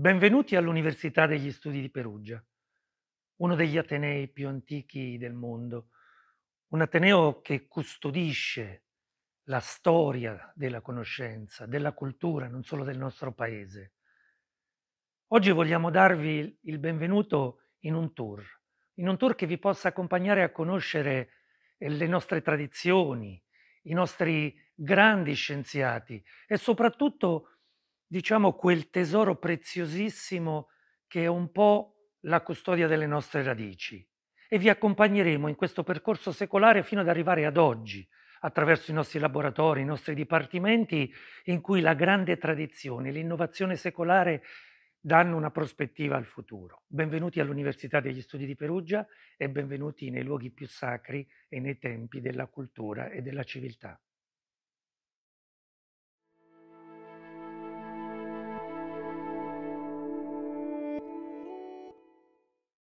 Benvenuti all'Università degli Studi di Perugia, uno degli Atenei più antichi del mondo, un Ateneo che custodisce la storia della conoscenza, della cultura, non solo del nostro paese. Oggi vogliamo darvi il benvenuto in un tour, in un tour che vi possa accompagnare a conoscere eh, le nostre tradizioni, i nostri grandi scienziati e soprattutto diciamo, quel tesoro preziosissimo che è un po' la custodia delle nostre radici. E vi accompagneremo in questo percorso secolare fino ad arrivare ad oggi, attraverso i nostri laboratori, i nostri dipartimenti, in cui la grande tradizione, l'innovazione secolare danno una prospettiva al futuro. Benvenuti all'Università degli Studi di Perugia e benvenuti nei luoghi più sacri e nei tempi della cultura e della civiltà.